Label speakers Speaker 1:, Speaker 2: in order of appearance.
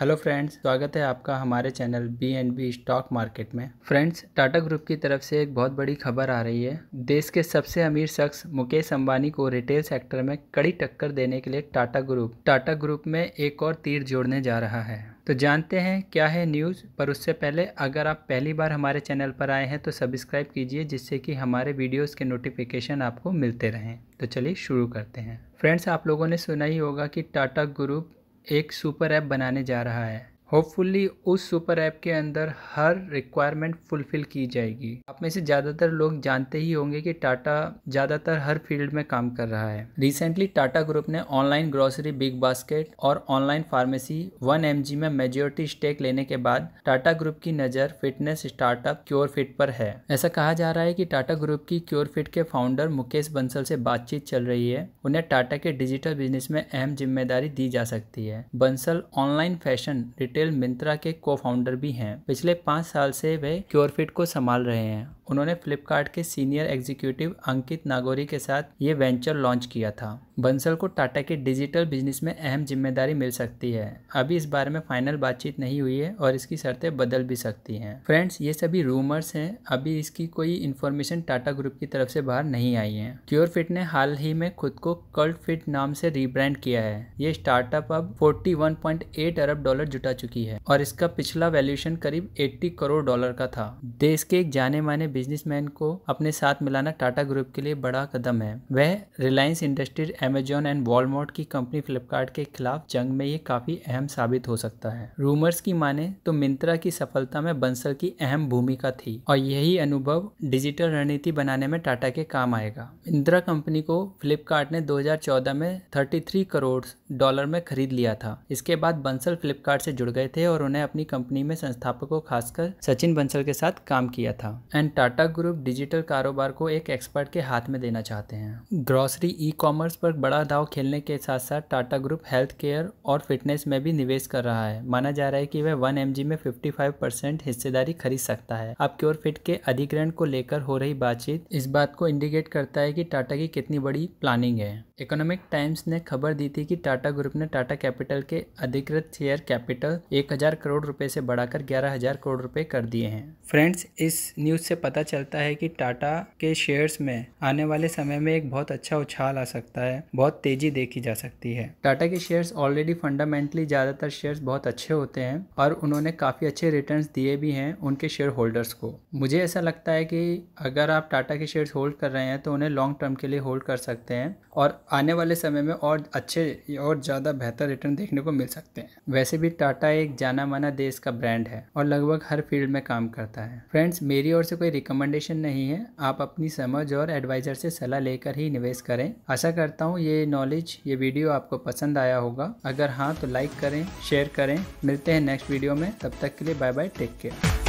Speaker 1: hello friends स्वागत है आपका हमारे channel B and B stock market में फ्रेंड्स टाटा ग्रुप की तरफ से एक बहुत बड़ी खबर आ रही है देश के सबसे अमीर शख्स मुकेश अंबानी को रिटेल सेक्टर में कड़ी टक्कर देने के लिए टाटा ग्रुप टाटा ग्रुप में एक और तीर जोड़ने जा रहा है तो जानते हैं क्या है न्यूज़ पर उससे पहले अगर आप पहली बार हमारे चैनल पर आए हैं तो सब्सक्राइब कीजिए जिससे कि हमारे वीडियोस के नोटिफिकेशन आपको मिलते रहें तो चलिए शुरू करते हैं फ्रेंड्स आप लोगों ने सुना ही होगा कि टाटा ग्रुप एक सुपर ऐप बनाने जा रहा है होपफुली उस सुपर ऐप के अंदर हर रिक्वायरमेंट फुलफिल की जाएगी आप में से ज़्यादातर लोग जानते ही होंगे कि टाटा ज़्यादातर हर फील्ड में काम कर रहा है रिसेंटली टाटा ग्रुप ने ऑनलाइन ग्रोसरी बिग बास्केट और ऑनलाइन फार्मेसी वन एम में मेजोरिटी स्टेक लेने के बाद टाटा ग्रुप की नज़र फिटनेस स्टार्टअप क्योर फिट पर है ऐसा कहा जा रहा है कि टाटा ग्रुप की क्योर फिट के फाउंडर मुकेश बंसल से बातचीत चल रही है उन्हें टाटा के डिजिटल बिजनेस में अहम जिम्मेदारी दी जा सकती है Bansal online fashion retail Myntra के को फाउंडर भी हैं पिछले पाँच साल से वे क्योरफिट को संभाल रहे हैं उन्होंने फ्लिपकार्ट के सीनियर एग्जीक्यूटिव अंकित नागौरी के साथ ये वेंचर लॉन्च किया था बंसल को टाटा के डिजिटल बिजनेस में अहम जिम्मेदारी मिल सकती है अभी इस बारे में फाइनल बातचीत नहीं हुई है और इसकी शर्तें बदल भी सकती हैं फ्रेंड्स ये सभी रूमर्स हैं अभी इसकी कोई इन्फॉर्मेशन टाटा ग्रुप की तरफ से बाहर नहीं आई है क्योर फिट ने हाल ही में खुद को कल्ट फिट नाम से रिब्रांड किया है ये स्टार्टअप अब फोर्टी अरब डॉलर जुटा चुकी है और इसका पिछला वैल्यूएशन करीब 80 करोड़ डॉलर का था देश के एक जाने माने बिजनेसमैन को अपने साथ मिलाना टाटा ग्रुप के लिए बड़ा कदम है वह Reliance Industries Amazon and Walmart की कंपनी फ्लिपकार्ट के खिलाफ जंग में ये काफी अहम साबित हो सकता है रूमर्स की माने तो मिंत्रा की सफलता में बंसल की अहम भूमिका थी और यही अनुभव डिजिटल रणनीति बनाने में टाटा के काम आएगा मिंत्रा कंपनी को फ्लिपकार्ट ने 2014 में 33 करोड़ डॉलर में खरीद लिया था इसके बाद बंसल फ्लिपकार्ट से जुड़ गए थे और उन्हें अपनी कंपनी में संस्थापकों खासकर सचिन बंसल के साथ काम किया था एंड टाटा ग्रुप डिजिटल कारोबार को एक एक्सपर्ट के हाथ में देना चाहते हैं ग्रॉसरी ई कॉमर्स पर बड़ा दाव खेलने के साथ साथ टाटा ग्रुप हेल्थ केयर और फिटनेस में भी निवेश कर रहा है माना जा रहा है कि वह वन एम में 55 परसेंट हिस्सेदारी खरीद सकता है अब क्योर फिट के अधिग्रहण को लेकर हो रही बातचीत इस बात को इंडिकेट करता है की टाटा की कितनी बड़ी प्लानिंग है इकोनॉमिक टाइम्स ने खबर दी थी कि टाटा ग्रुप ने टाटा कैपिटल के अधिकृत शेयर कैपिटल एक हजार करोड़ रुपए से बढ़ाकर ग्यारह हजार करोड़ रुपए कर दिए हैं फ्रेंड्स इस न्यूज से पता पता चलता है कि टाटा के शेयर्स में आने वाले समय में एक बहुत अच्छा उछाल आ सकता है बहुत तेजी देखी जा सकती है टाटा के शेयर्स ऑलरेडी फंडामेंटली ज़्यादातर शेयर्स बहुत अच्छे होते हैं और उन्होंने काफ़ी अच्छे रिटर्न दिए भी हैं उनके शेयर होल्डर्स को मुझे ऐसा लगता है कि अगर आप टाटा के शेयर्स होल्ड कर रहे हैं तो उन्हें लॉन्ग टर्म के लिए होल्ड कर सकते हैं और आने वाले समय में और अच्छे और ज़्यादा बेहतर रिटर्न देखने को मिल सकते हैं वैसे भी टाटा एक जाना माना देश का ब्रांड है और लगभग हर फील्ड में काम करता है फ्रेंड्स मेरी ओर से कोई रिकमेंडेशन नहीं है आप अपनी समझ और एडवाइज़र से सलाह लेकर ही निवेश करें आशा करता हूँ ये नॉलेज ये वीडियो आपको पसंद आया होगा अगर हाँ तो लाइक करें शेयर करें मिलते हैं नेक्स्ट वीडियो में तब तक के लिए बाय बाय टेक केयर